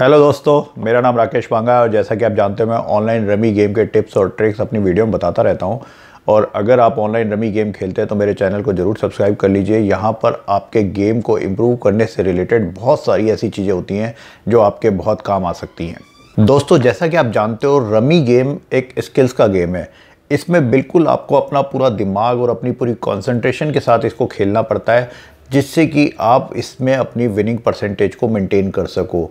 hello दोस्तों मेरा नाम राकेश पांगा है और जैसा कि आप जानते हो मैं ऑनलाइन रमी गेम के टिप्स और ट्रिक्स अपनी वीडियो में बताता रहता हूं और अगर आप ऑनलाइन रमी गेम खेलते हैं तो मेरे चैनल को ज़रूर सब्सक्राइब कर लीजिए यहाँ पर आपके गेम को इम्प्रूव करने से रिलेटेड बहुत सारी ऐसी चीज़ें होती हैं जो आपके बहुत काम आ सकती हैं दोस्तों जैसा कि आप जानते हो रमी गेम एक स्किल्स का गेम है इसमें बिल्कुल आपको अपना पूरा दिमाग और अपनी पूरी कॉन्सेंट्रेशन के साथ इसको खेलना पड़ता है जिससे कि आप इसमें अपनी विनिंग परसेंटेज को मेनटेन कर सको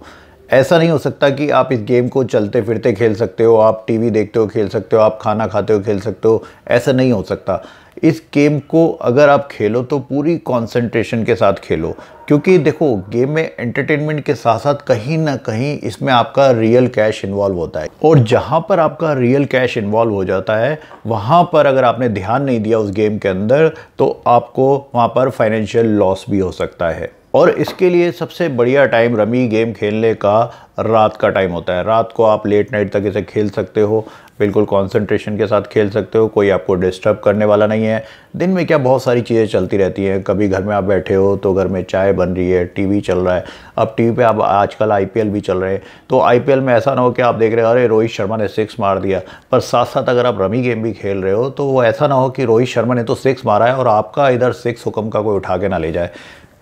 ऐसा नहीं हो सकता कि आप इस गेम को चलते फिरते खेल सकते हो आप टीवी देखते हो खेल सकते हो आप खाना खाते हो खेल सकते हो ऐसा नहीं हो सकता इस गेम को अगर आप खेलो तो पूरी कंसंट्रेशन के साथ खेलो क्योंकि देखो गेम में एंटरटेनमेंट के साथ साथ कहीं ना कहीं इसमें आपका रियल कैश इन्वॉल्व होता है और जहाँ पर आपका रियल कैश इन्वॉल्व हो जाता है वहाँ पर अगर आपने ध्यान नहीं दिया उस गेम के अंदर तो आपको वहाँ पर फाइनेंशियल लॉस भी हो सकता है और इसके लिए सबसे बढ़िया टाइम रमी गेम खेलने का रात का टाइम होता है रात को आप लेट नाइट तक इसे खेल सकते हो बिल्कुल कंसंट्रेशन के साथ खेल सकते हो कोई आपको डिस्टर्ब करने वाला नहीं है दिन में क्या बहुत सारी चीज़ें चलती रहती हैं कभी घर में आप बैठे हो तो घर में चाय बन रही है टीवी चल रहा है अब टीवी पे आप आजकल आईपीएल भी चल रहे हैं तो आईपीएल में ऐसा ना हो कि आप देख रहे हो अरे रोहित शर्मा ने सिक्स मार दिया पर साथ साथ अगर आप रमी गेम भी खेल रहे हो तो वो ऐसा ना हो कि रोहित शर्मा ने तो सिक्स मारा है और आपका इधर सिक्स हुक्म का कोई उठा के ना ले जाए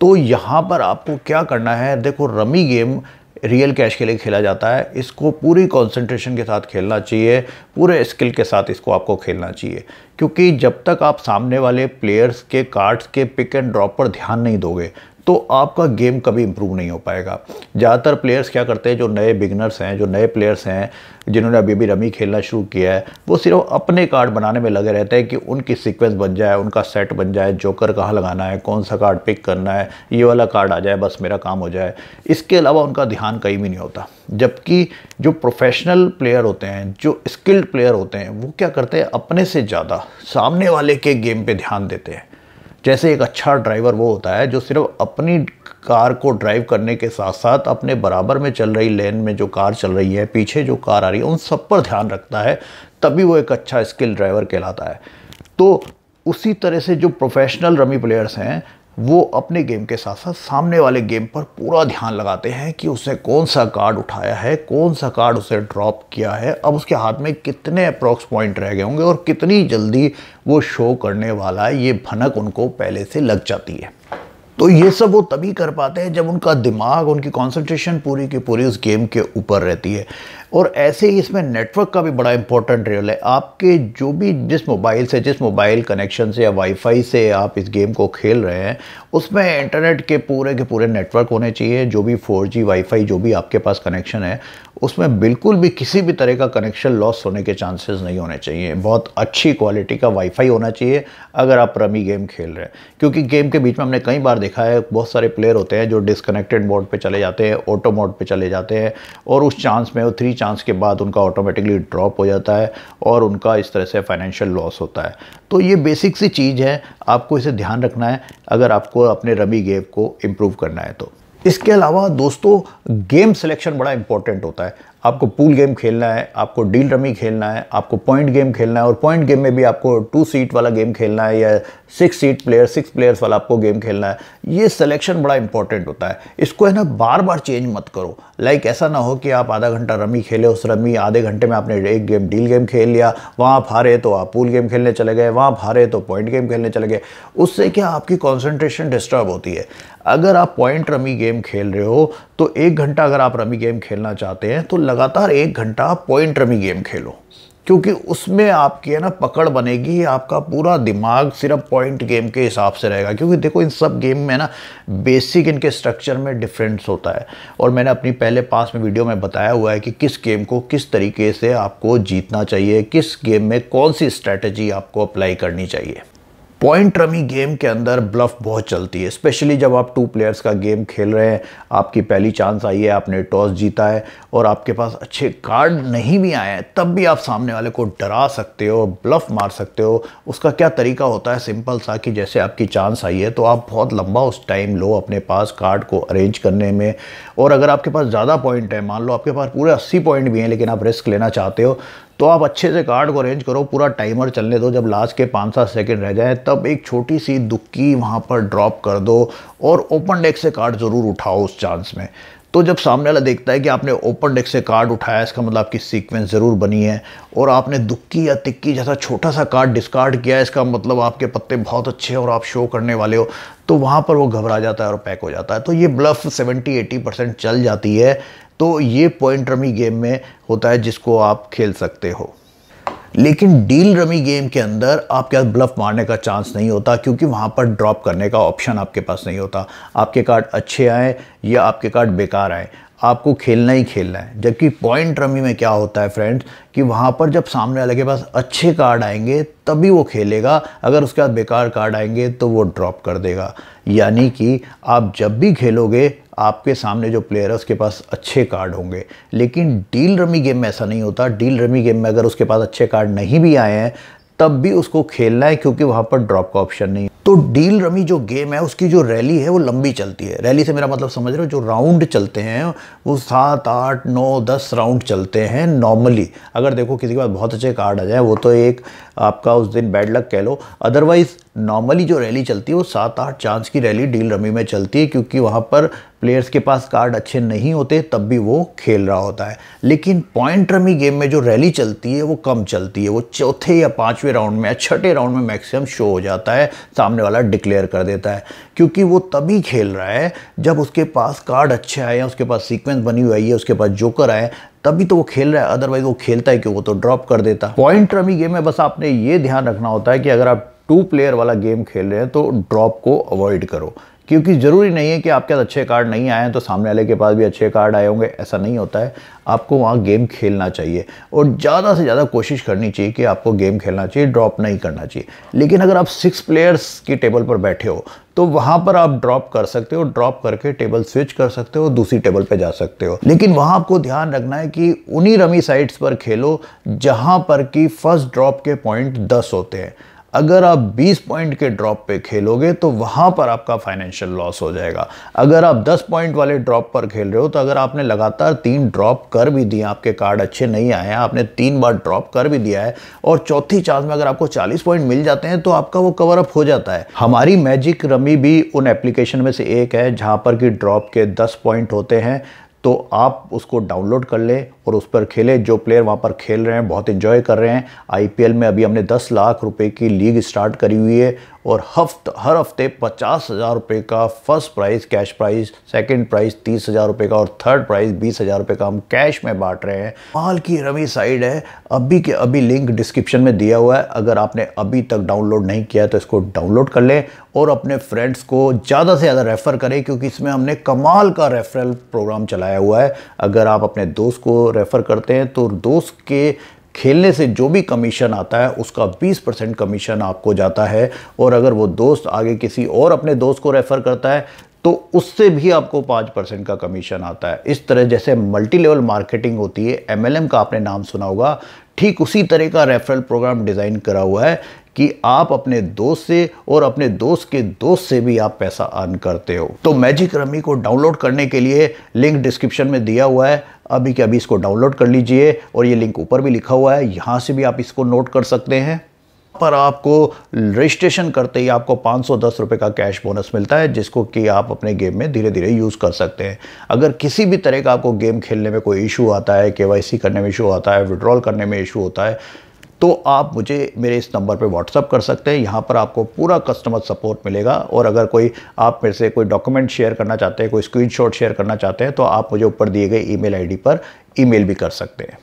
तो यहाँ पर आपको क्या करना है देखो रमी गेम रियल कैश के लिए खेला जाता है इसको पूरी कंसंट्रेशन के साथ खेलना चाहिए पूरे स्किल के साथ इसको आपको खेलना चाहिए क्योंकि जब तक आप सामने वाले प्लेयर्स के कार्ड्स के पिक एंड ड्रॉप पर ध्यान नहीं दोगे तो आपका गेम कभी इम्प्रूव नहीं हो पाएगा ज़्यादातर प्लेयर्स क्या करते हैं जो नए बिगनर्स हैं जो नए प्लेयर्स हैं जिन्होंने अभी भी रमी खेलना शुरू किया है वो सिर्फ अपने कार्ड बनाने में लगे रहते हैं कि उनकी सीक्वेंस बन जाए उनका सेट बन जाए जोकर कहाँ लगाना है कौन सा कार्ड पिक करना है ये वाला कार्ड आ जाए बस मेरा काम हो जाए इसके अलावा उनका ध्यान कहीं भी नहीं होता जबकि जो प्रोफेशनल प्लेयर होते हैं जो स्किल्ड प्लेयर होते हैं वो क्या करते हैं अपने से ज़्यादा सामने वाले के गेम पर ध्यान देते हैं जैसे एक अच्छा ड्राइवर वो होता है जो सिर्फ अपनी कार को ड्राइव करने के साथ साथ अपने बराबर में चल रही लेन में जो कार चल रही है पीछे जो कार आ रही है उन सब पर ध्यान रखता है तभी वो एक अच्छा स्किल ड्राइवर कहलाता है तो उसी तरह से जो प्रोफेशनल रमी प्लेयर्स हैं वो अपने गेम के साथ साथ सामने वाले गेम पर पूरा ध्यान लगाते हैं कि उसने कौन सा कार्ड उठाया है कौन सा कार्ड उसे ड्रॉप किया है अब उसके हाथ में कितने अप्रॉक्स पॉइंट रह गए होंगे और कितनी जल्दी वो शो करने वाला है ये भनक उनको पहले से लग जाती है तो ये सब वो तभी कर पाते हैं जब उनका दिमाग उनकी कॉन्सेंट्रेशन पूरी की पूरी उस गेम के ऊपर रहती है और ऐसे ही इसमें नेटवर्क का भी बड़ा इंपॉर्टेंट रोल है आपके जो भी जिस मोबाइल से जिस मोबाइल कनेक्शन से या वाईफाई से आप इस गेम को खेल रहे हैं उसमें इंटरनेट के पूरे के पूरे नेटवर्क होने चाहिए जो भी फोर जी वाईफाई जो भी आपके पास कनेक्शन है उसमें बिल्कुल भी किसी भी तरह का कनेक्शन लॉस होने के चांसेस नहीं होने चाहिए बहुत अच्छी क्वालिटी का वाईफाई होना चाहिए अगर आप रमी गेम खेल रहे हैं क्योंकि गेम के बीच में हमने कई बार देखा है बहुत सारे प्लेयर होते हैं जो डिसकनेक्टेड मोड पर चले जाते हैं ऑटो मोड पर चले जाते हैं और उस चांस में वो थ्री चांस के बाद उनका ऑटोमेटिकली ड्रॉप हो जाता है और उनका इस तरह से फाइनेंशियल लॉस होता है तो ये बेसिक सी चीज़ है आपको इसे ध्यान रखना है अगर आपको अपने रमी गेम को इम्प्रूव करना है तो इसके अलावा दोस्तों गेम सिलेक्शन बड़ा इंपॉर्टेंट होता है आपको पूल गेम खेलना है आपको डील रमी खेलना है आपको पॉइंट गेम खेलना है और पॉइंट गेम में भी आपको टू सीट वाला गेम खेलना है या six seat player six players वाला आपको गेम खेलना है ये सिलेक्शन बड़ा इंपॉर्टेंट होता है इसको है ना बार बार चेंज मत करो लाइक like ऐसा ना हो कि आप आधा घंटा रमी खेले उस रमी आधे घंटे में आपने एक गेम डील गेम खेल लिया वहाँ आप हारे तो आप पूल गेम खेलने चले गए वहाँ आप हारे तो पॉइंट गेम खेलने चले गए उससे क्या आपकी कॉन्सेंट्रेशन डिस्टर्ब होती है अगर आप पॉइंट रमी गेम खेल रहे हो तो एक घंटा अगर आप रमी गेम खेलना चाहते हैं तो लगातार एक घंटा पॉइंट रमी गेम खेलो क्योंकि उसमें आपकी है ना पकड़ बनेगी आपका पूरा दिमाग सिर्फ पॉइंट गेम के हिसाब से रहेगा क्योंकि देखो इन सब गेम में ना बेसिक इनके स्ट्रक्चर में डिफरेंस होता है और मैंने अपनी पहले पास में वीडियो में बताया हुआ है कि किस गेम को किस तरीके से आपको जीतना चाहिए किस गेम में कौन सी स्ट्रैटेजी आपको अप्लाई करनी चाहिए पॉइंट रमी गेम के अंदर ब्लफ बहुत चलती है स्पेशली जब आप टू प्लेयर्स का गेम खेल रहे हैं आपकी पहली चांस आई है आपने टॉस जीता है और आपके पास अच्छे कार्ड नहीं भी आए हैं तब भी आप सामने वाले को डरा सकते हो ब्लफ मार सकते हो उसका क्या तरीका होता है सिंपल सा कि जैसे आपकी चांस आई है तो आप बहुत लंबा उस टाइम लो अपने पास कार्ड को अरेंज करने में और अगर आपके पास ज़्यादा पॉइंट है मान लो आपके पास पूरे अस्सी पॉइंट भी हैं लेकिन आप रिस्क लेना चाहते हो तो आप अच्छे से कार्ड को अरेंज करो पूरा टाइमर चलने दो जब लास्ट के पाँच सात सेकेंड रह जाए तब एक छोटी सी दुक्की वहाँ पर ड्रॉप कर दो और ओपन डेक से कार्ड ज़रूर उठाओ उस चांस में तो जब सामने वाला देखता है कि आपने ओपन डेक से कार्ड उठाया इसका मतलब आपकी सीक्वेंस ज़रूर बनी है और आपने दुक्की या तिक्की जैसा छोटा सा कार्ड डिस्कार्ड किया है इसका मतलब आपके पत्ते बहुत अच्छे हैं और आप शो करने वाले हो तो वहाँ पर वो घबरा जाता है और पैक हो जाता है तो ये ब्लफ 70-80 परसेंट चल जाती है तो ये पॉइंट रमी गेम में होता है जिसको आप खेल सकते हो लेकिन डील रमी गेम के अंदर आपके पास ब्लफ मारने का चांस नहीं होता क्योंकि वहाँ पर ड्रॉप करने का ऑप्शन आपके पास नहीं होता आपके कार्ड अच्छे आए या आपके कार्ड बेकार आए आपको खेलना ही खेलना है जबकि पॉइंट रमी में क्या होता है फ्रेंड्स कि वहाँ पर जब सामने वाले के पास अच्छे कार्ड आएंगे तभी वो खेलेगा अगर उसके बाद बेकार कार्ड आएंगे तो वो ड्रॉप कर देगा यानी कि आप जब भी खेलोगे आपके सामने जो प्लेयर है उसके पास अच्छे कार्ड होंगे लेकिन डील रमी गेम में ऐसा नहीं होता डील रमी गेम में अगर उसके पास अच्छे कार्ड नहीं भी आए हैं तब भी उसको खेलना है क्योंकि वहाँ पर ड्रॉप का ऑप्शन नहीं तो डील रमी जो गेम है उसकी जो रैली है वो लंबी चलती है रैली से मेरा मतलब समझ रहे हो जो राउंड चलते हैं वो सात आठ नौ दस राउंड चलते हैं नॉर्मली अगर देखो किसी के पास बहुत अच्छे कार्ड आ जाए वो तो एक आपका उस दिन बैड लक कह लो अदरवाइज़ नॉर्मली जो रैली चलती है वो सात आठ चांस की रैली डील रमी में चलती है क्योंकि वहाँ पर प्लेयर्स के पास कार्ड अच्छे नहीं होते तब भी वो खेल रहा होता है लेकिन पॉइंट रमी गेम में जो रैली चलती है वो कम चलती है वो चौथे या पाँचवें राउंड में या छठे राउंड में मैक्सिमम शो हो जाता है सामने वाला डिक्लेयर कर देता है क्योंकि वो तभी खेल रहा है जब उसके पास कार्ड अच्छे आए हैं उसके पास सीक्वेंस बनी हुई है उसके पास जोकर आए तभी तो वो खेल रहा है अदरवाइज वो खेलता है क्यों वो तो ड्रॉप कर देता है पॉइंट रमी गेम में बस आपने ये ध्यान रखना होता है कि अगर आप टू प्लेयर वाला गेम खेल रहे हैं तो ड्रॉप को अवॉइड करो क्योंकि ज़रूरी नहीं है कि आपके पास अच्छे कार्ड नहीं आए हैं तो सामने वाले के पास भी अच्छे कार्ड आए होंगे ऐसा नहीं होता है आपको वहाँ गेम खेलना चाहिए और ज़्यादा से ज़्यादा कोशिश करनी चाहिए कि आपको गेम खेलना चाहिए ड्रॉप नहीं करना चाहिए लेकिन अगर आप सिक्स प्लेयर्स की टेबल पर बैठे हो तो वहाँ पर आप ड्रॉप कर सकते हो ड्रॉप करके टेबल स्विच कर सकते हो दूसरी टेबल पर जा सकते हो लेकिन वहाँ आपको ध्यान रखना है कि उन्हीं रमी साइट्स पर खेलो जहाँ पर कि फर्स्ट ड्रॉप के पॉइंट दस होते हैं अगर आप 20 पॉइंट के ड्रॉप पे खेलोगे तो वहाँ पर आपका फाइनेंशियल लॉस हो जाएगा अगर आप 10 पॉइंट वाले ड्रॉप पर खेल रहे हो तो अगर आपने लगातार तीन ड्रॉप कर भी दिए आपके कार्ड अच्छे नहीं आए हैं आपने तीन बार ड्रॉप कर भी दिया है और चौथी चांस में अगर आपको 40 पॉइंट मिल जाते हैं तो आपका वो कवर अप हो जाता है हमारी मैजिक रमी भी उन एप्लीकेशन में से एक है जहाँ पर कि ड्रॉप के दस पॉइंट होते हैं तो आप उसको डाउनलोड कर लें और उस पर खेले जो प्लेयर वहाँ पर खेल रहे हैं बहुत इन्जॉय कर रहे हैं आईपीएल में अभी हमने 10 लाख रुपए की लीग स्टार्ट करी हुई है और हफ्त हर हफ्ते पचास हज़ार रुपये का first prize cash prize second prize तीस हज़ार रुपये का और थर्ड प्राइज़ बीस हज़ार रुपये का हम कैश में बांट रहे हैं माल की रवि साइड है अभी के अभी लिंक डिस्क्रिप्शन में दिया हुआ है अगर आपने अभी तक डाउनलोड नहीं किया तो इसको डाउनलोड कर लें और अपने फ्रेंड्स को ज़्यादा से ज़्यादा रेफ़र करें क्योंकि इसमें हमने कमाल का रेफरल प्रोग्राम चलाया हुआ है अगर आप अपने दोस्त को रेफ़र करते हैं तो दोस्त के खेलने से जो भी कमीशन आता है उसका 20 परसेंट कमीशन आपको जाता है और अगर वो दोस्त आगे किसी और अपने दोस्त को रेफ़र करता है तो उससे भी आपको पाँच परसेंट का कमीशन आता है इस तरह जैसे मल्टी लेवल मार्केटिंग होती है एमएलएम का आपने नाम सुना होगा ठीक उसी तरह का रेफरल प्रोग्राम डिज़ाइन करा हुआ है कि आप अपने दोस्त से और अपने दोस्त के दोस्त से भी आप पैसा अर्न करते हो तो मैजिक रमी को डाउनलोड करने के लिए लिंक डिस्क्रिप्शन में दिया हुआ है अभी के अभी इसको डाउनलोड कर लीजिए और ये लिंक ऊपर भी लिखा हुआ है यहाँ से भी आप इसको नोट कर सकते हैं पर आपको रजिस्ट्रेशन करते ही आपको पाँच सौ दस रुपये का कैश बोनस मिलता है जिसको कि आप अपने गेम में धीरे धीरे यूज़ कर सकते हैं अगर किसी भी तरह का आपको गेम खेलने में कोई इशू आता है के करने में इशू आता है विड्रॉल करने में इशू होता है तो आप मुझे मेरे इस नंबर पर व्हाट्सअप कर सकते हैं यहाँ पर आपको पूरा कस्टमर सपोर्ट मिलेगा और अगर कोई आप मेरे से कोई डॉक्यूमेंट शेयर करना चाहते हैं कोई स्क्रीनशॉट शेयर करना चाहते हैं तो आप मुझे ऊपर दिए गए ईमेल आईडी पर ईमेल भी कर सकते हैं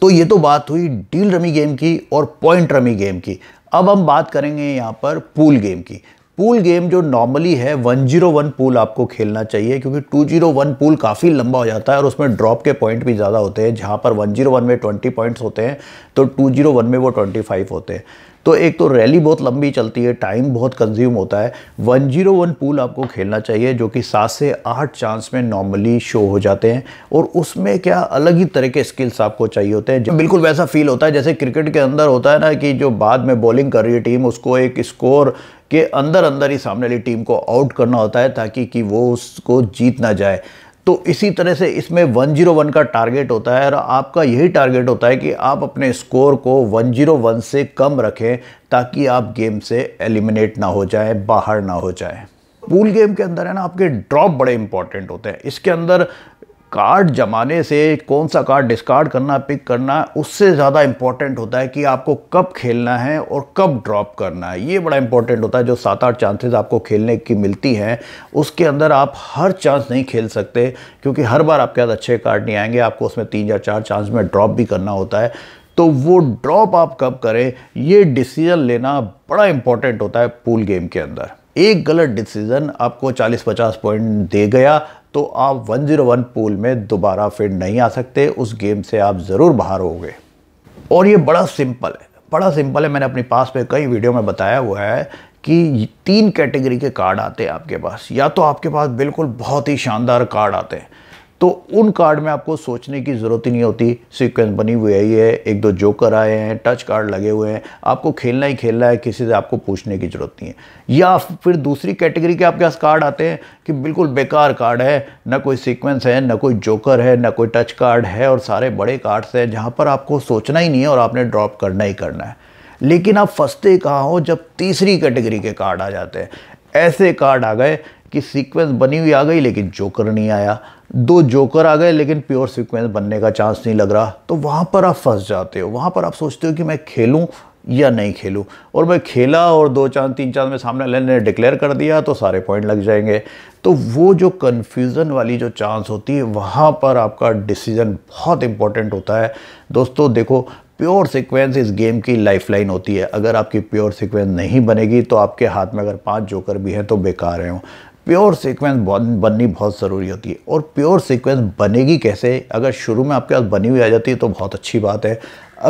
तो ये तो बात हुई डील रमी गेम की और पॉइंट रमी गेम की अब हम बात करेंगे यहाँ पर पूल गेम की पूल गेम जो नॉर्मली है 101 पूल आपको खेलना चाहिए क्योंकि 201 पूल काफ़ी लंबा हो जाता है और उसमें ड्रॉप के पॉइंट भी ज़्यादा होते हैं जहाँ पर 101 में 20 पॉइंट्स होते हैं तो 201 में वो 25 होते हैं तो एक तो रैली बहुत लंबी चलती है टाइम बहुत कंज्यूम होता है 101 पूल आपको खेलना चाहिए जो कि सात से आठ चांस में नॉर्मली शो हो जाते हैं और उसमें क्या अलग ही तरह के स्किल्स आपको चाहिए होते हैं बिल्कुल वैसा फील होता है जैसे क्रिकेट के अंदर होता है ना कि जो बाद में बॉलिंग कर रही है टीम उसको एक स्कोर के अंदर अंदर ही सामने वाली टीम को आउट करना होता है ताकि कि वो उसको जीत ना जाए तो इसी तरह से इसमें 101 का टारगेट होता है और आपका यही टारगेट होता है कि आप अपने स्कोर को 101 से कम रखें ताकि आप गेम से एलिमिनेट ना हो जाए बाहर ना हो जाए पूल गेम के अंदर है ना आपके ड्रॉप बड़े इंपॉर्टेंट होते हैं इसके अंदर कार्ड जमाने से कौन सा कार्ड डिस्कार्ड करना पिक करना उससे ज़्यादा इम्पॉर्टेंट होता है कि आपको कब खेलना है और कब ड्रॉप करना है ये बड़ा इंपॉर्टेंट होता है जो सात आठ चांसेस आपको खेलने की मिलती हैं उसके अंदर आप हर चांस नहीं खेल सकते क्योंकि हर बार आपके पास अच्छे कार्ड नहीं आएंगे आपको उसमें तीन या चार चांस में ड्रॉप भी करना होता है तो वो ड्रॉप आप कब करें ये डिसीजन लेना बड़ा इंपॉर्टेंट होता है पूल गेम के अंदर एक गलत डिसीज़न आपको 40-50 पॉइंट दे गया तो आप 101 पूल में दोबारा फिर नहीं आ सकते उस गेम से आप ज़रूर बाहर हो गए और ये बड़ा सिंपल है बड़ा सिंपल है मैंने अपने पास पे कई वीडियो में बताया हुआ है कि तीन कैटेगरी के कार्ड आते हैं आपके पास या तो आपके पास बिल्कुल बहुत ही शानदार कार्ड आते हैं तो उन कार्ड में आपको सोचने की ज़रूरत ही नहीं होती सीक्वेंस बनी हुई है ये एक दो जोकर आए हैं टच कार्ड लगे हुए हैं आपको खेलना ही खेलना है किसी से आपको पूछने की ज़रूरत नहीं है या फिर दूसरी कैटेगरी के आपके पास कार्ड आते हैं कि बिल्कुल बेकार कार्ड है ना कोई सीक्वेंस है ना कोई जोकर है ना कोई टच कार्ड है और सारे बड़े कार्ड्स हैं जहाँ पर आपको सोचना ही नहीं है और आपने ड्रॉप करना ही करना है लेकिन आप फंसते कहाँ हो जब तीसरी कैटेगरी के कार्ड आ जाते हैं ऐसे कार्ड आ गए कि सीक्वेंस बनी हुई आ गई लेकिन जोकर नहीं आया दो जोकर आ गए लेकिन प्योर सीक्वेंस बनने का चांस नहीं लग रहा तो वहाँ पर आप फंस जाते हो वहाँ पर आप सोचते हो कि मैं खेलूँ या नहीं खेलूँ और मैं खेला और दो चांद तीन चांद में सामने वाले ने डिक्लेयर कर दिया तो सारे पॉइंट लग जाएंगे तो वो जो कन्फ्यूज़न वाली जो चांस होती है वहाँ पर आपका डिसीज़न बहुत इंपॉर्टेंट होता है दोस्तों देखो प्योर सीक्वेंस इस गेम की लाइफलाइन होती है अगर आपकी प्योर सीक्वेंस नहीं बनेगी तो आपके हाथ में अगर पांच जोकर भी हैं तो बेकार हैं प्योर सीक्वेंस बननी बहुत ज़रूरी होती है और प्योर सीक्वेंस बनेगी कैसे अगर शुरू में आपके पास बनी हुई आ जाती है तो बहुत अच्छी बात है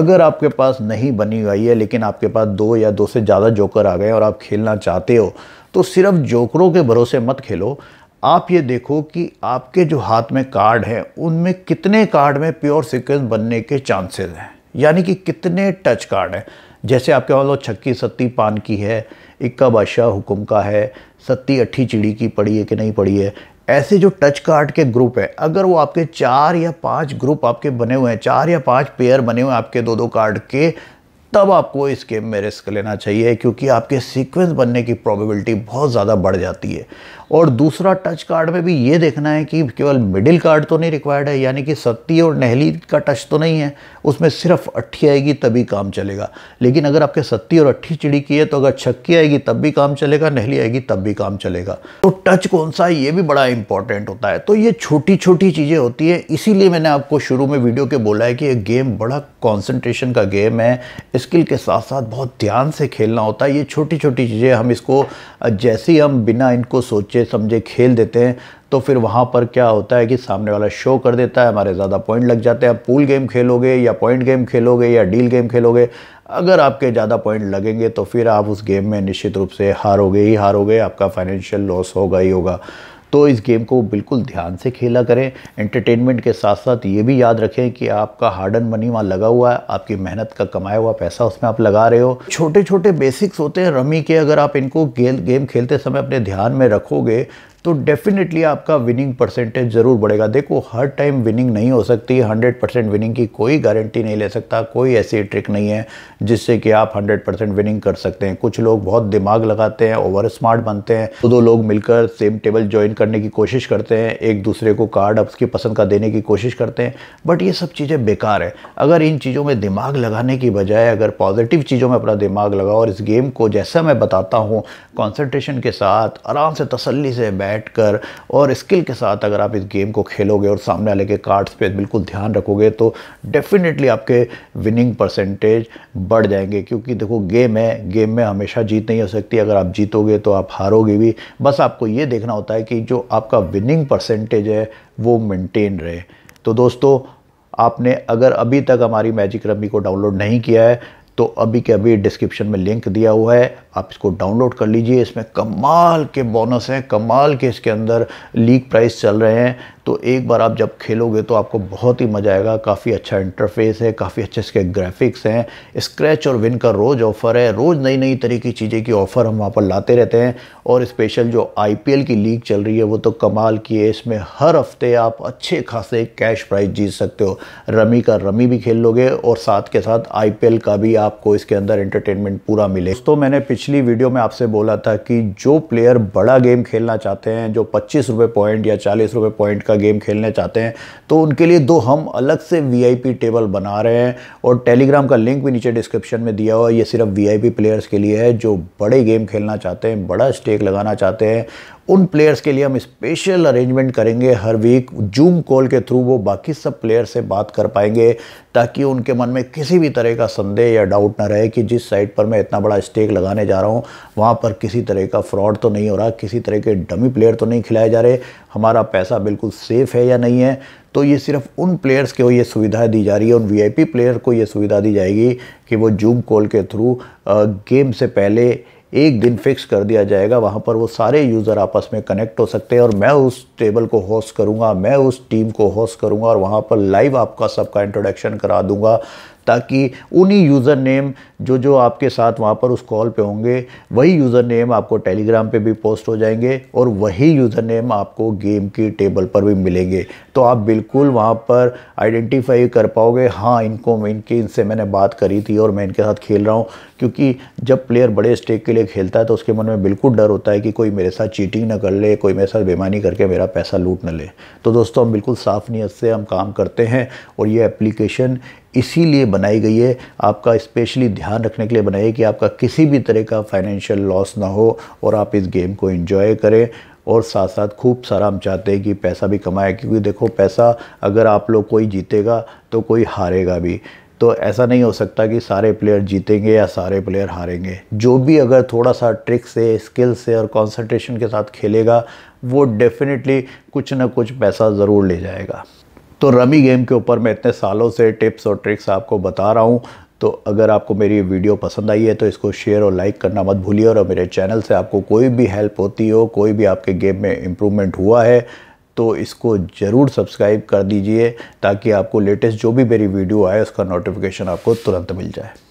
अगर आपके पास नहीं बनी हुई आई है लेकिन आपके पास दो या दो से ज़्यादा जोकर आ गए और आप खेलना चाहते हो तो सिर्फ जोकरों के भरोसे मत खेलो आप ये देखो कि आपके जो हाथ में कार्ड हैं उनमें कितने कार्ड में प्योर सिक्वेंस बनने के चांसेज हैं यानी कि कितने टच कार्ड हैं जैसे आपके पास छक्की सत्ती पान की है इक्का बादशाह हुकुम का है सत्ती अट्ठी चिड़ी की पड़ी है कि नहीं पड़ी है ऐसे जो टच कार्ड के ग्रुप है अगर वो आपके चार या पांच ग्रुप आपके बने हुए हैं चार या पांच पेयर बने हुए हैं आपके दो दो कार्ड के तब आपको इस गेम में रिस्क लेना चाहिए क्योंकि आपके सीक्वेंस बनने की प्रोबेबिलिटी बहुत ज़्यादा बढ़ जाती है और दूसरा टच कार्ड में भी ये देखना है कि केवल मिडिल कार्ड तो नहीं रिक्वायर्ड है यानी कि सत्ती और नहली का टच तो नहीं है उसमें सिर्फ अट्ठी आएगी तभी काम चलेगा लेकिन अगर आपके सत्ती और अट्ठी चिड़ी की है तो अगर छक्की आएगी तब भी काम चलेगा नहली आएगी तब भी काम चलेगा तो टच कौन सा है ये भी बड़ा इंपॉर्टेंट होता है तो ये छोटी छोटी चीज़ें होती है इसीलिए मैंने आपको शुरू में वीडियो के बोला है कि ये गेम बड़ा कॉन्सेंट्रेशन का गेम है स्किल के साथ साथ बहुत ध्यान से खेलना होता है ये छोटी छोटी चीज़ें हम इसको जैसे ही हम बिना इनको सोचे बच्चे समझे खेल देते हैं तो फिर वहाँ पर क्या होता है कि सामने वाला शो कर देता है हमारे ज़्यादा पॉइंट लग जाते हैं आप पूल गेम खेलोगे या पॉइंट गेम खेलोगे या डील गेम खेलोगे अगर आपके ज़्यादा पॉइंट लगेंगे तो फिर आप उस गेम में निश्चित रूप से हारोगे ही हारोगे आपका फाइनेंशियल लॉस होगा ही होगा तो इस गेम को बिल्कुल ध्यान से खेला करें एंटरटेनमेंट के साथ साथ ये भी याद रखें कि आपका हार्ड एंड मनी वहाँ लगा हुआ है आपकी मेहनत का कमाया हुआ पैसा उसमें आप लगा रहे हो छोटे छोटे बेसिक्स होते हैं रमी के अगर आप इनको गेम खेलते समय अपने ध्यान में रखोगे तो डेफिनेटली आपका विनिंग परसेंटेज ज़रूर बढ़ेगा देखो हर टाइम विनिंग नहीं हो सकती हंड्रेड परसेंट विनिंग की कोई गारंटी नहीं ले सकता कोई ऐसी ट्रिक नहीं है जिससे कि आप हंड्रेड परसेंट विनिंग कर सकते हैं कुछ लोग बहुत दिमाग लगाते हैं ओवर स्मार्ट बनते हैं तो दो लोग मिलकर सेम टेबल ज्वाइन करने की कोशिश करते हैं एक दूसरे को कार्ड आपकी पसंद का देने की कोशिश करते हैं बट ये सब चीज़ें बेकार है अगर इन चीज़ों में दिमाग लगाने की बजाय अगर पॉजिटिव चीज़ों में अपना दिमाग लगाओ और इस गेम को जैसा मैं बताता हूँ कॉन्सेंट्रेशन के साथ आराम से तसली से बैठ बैठकर और स्किल के साथ अगर आप इस गेम को खेलोगे और सामने वाले के कार्ड्स पे बिल्कुल ध्यान रखोगे तो डेफिनेटली आपके विनिंग परसेंटेज बढ़ जाएंगे क्योंकि देखो गेम है गेम में हमेशा जीत नहीं हो सकती अगर आप जीतोगे तो आप हारोगे भी बस आपको ये देखना होता है कि जो आपका विनिंग परसेंटेज है वो मेंटेन रहे तो दोस्तों आपने अगर अभी तक हमारी मैजिक रमी को डाउनलोड नहीं किया है तो अभी के अभी डिस्क्रिप्शन में लिंक दिया हुआ है आप इसको डाउनलोड कर लीजिए इसमें कमाल के बोनस हैं कमाल के इसके अंदर लीग प्राइस चल रहे हैं तो एक बार आप जब खेलोगे तो आपको बहुत ही मज़ा आएगा काफ़ी अच्छा इंटरफेस है काफ़ी अच्छे इसके ग्राफिक्स हैं स्क्रैच और विन का रोज़ ऑफ़र है रोज़ नई नई तरह की चीज़ें की ऑफ़र हम वहाँ पर लाते रहते हैं और स्पेशल जो आई की लीग चल रही है वो तो कमाल की है इसमें हर हफ्ते आप अच्छे खासे कैश प्राइज जीत सकते हो रमी का रमी भी खेल लोगे और साथ के साथ आई का भी आपको इसके अंदर एंटरटेनमेंट पूरा मिले तो मैंने पिछले पिछली वीडियो में आपसे बोला था कि जो प्लेयर बड़ा गेम खेलना चाहते हैं जो पच्चीस रुपये पॉइंट या चालीस रुपये पॉइंट का गेम खेलने चाहते हैं तो उनके लिए दो हम अलग से वीआईपी टेबल बना रहे हैं और टेलीग्राम का लिंक भी नीचे डिस्क्रिप्शन में दिया हुआ है ये सिर्फ वी प्लेयर्स के लिए है जो बड़े गेम खेलना चाहते हैं बड़ा स्टेक लगाना चाहते हैं उन प्लेयर्स के लिए हम स्पेशल अरेंजमेंट करेंगे हर वीक जूम कॉल के थ्रू वो बाकी सब प्लेयर से बात कर पाएंगे ताकि उनके मन में किसी भी तरह का संदेह या डाउट ना रहे कि जिस साइट पर मैं इतना बड़ा स्टेक लगाने जा रहा हूँ वहाँ पर किसी तरह का फ्रॉड तो नहीं हो रहा किसी तरह के डमी प्लेयर तो नहीं खिलाए जा रहे हमारा पैसा बिल्कुल सेफ़ है या नहीं है तो ये सिर्फ उन प्लेयर्स को ये सुविधा दी जा रही है उन वीआईपी प्लेयर को ये सुविधा दी जाएगी कि वो जूम कॉल के थ्रू गेम से पहले एक दिन फिक्स कर दिया जाएगा वहाँ पर वो सारे यूज़र आपस में कनेक्ट हो सकते हैं और मैं उस टेबल को होस्ट करूँगा मैं उस टीम को होस्ट करूँगा और वहाँ पर लाइव आपका सबका इंट्रोडक्शन करा दूँगा ताकि उन्हीं यूज़र नेम जो जो आपके साथ वहाँ पर उस कॉल पे होंगे वही यूज़र नेम आपको टेलीग्राम पे भी पोस्ट हो जाएंगे और वही यूज़र नेम आपको गेम की टेबल पर भी मिलेंगे तो आप बिल्कुल वहाँ पर आइडेंटिफाई कर पाओगे हाँ इनको इनके इनसे मैंने बात करी थी और मैं इनके साथ खेल रहा हूँ क्योंकि जब प्लेयर बड़े स्टेक के लिए खेलता है तो उसके मन में बिल्कुल डर होता है कि कोई मेरे साथ चीटिंग ना कर ले कोई मेरे साथ बेमानी करके मेरा पैसा लूट ना ले तो दोस्तों हम बिल्कुल साफ नीयत से हम काम करते हैं और ये एप्लीकेशन इसीलिए बनाई गई है आपका स्पेशली ध्यान रखने के लिए बनाई है कि आपका किसी भी तरह का फाइनेंशियल लॉस ना हो और आप इस गेम को इन्जॉय करें और साथ साथ खूब सारा हम चाहते हैं कि पैसा भी कमाए क्योंकि देखो पैसा अगर आप लोग कोई जीतेगा तो कोई हारेगा भी तो ऐसा नहीं हो सकता कि सारे प्लेयर जीतेंगे या सारे प्लेयर हारेंगे जो भी अगर थोड़ा सा ट्रिक से स्किल से और कॉन्सनट्रेशन के साथ खेलेगा वो डेफिनेटली कुछ ना कुछ पैसा ज़रूर ले जाएगा तो रमी गेम के ऊपर मैं इतने सालों से टिप्स और ट्रिक्स आपको बता रहा हूँ तो अगर आपको मेरी वीडियो पसंद आई है तो इसको शेयर और लाइक करना मत भूलिए और मेरे चैनल से आपको कोई भी हेल्प होती हो कोई भी आपके गेम में इम्प्रूवमेंट हुआ है तो इसको ज़रूर सब्सक्राइब कर दीजिए ताकि आपको लेटेस्ट जो भी मेरी वीडियो आए उसका नोटिफिकेशन आपको तुरंत मिल जाए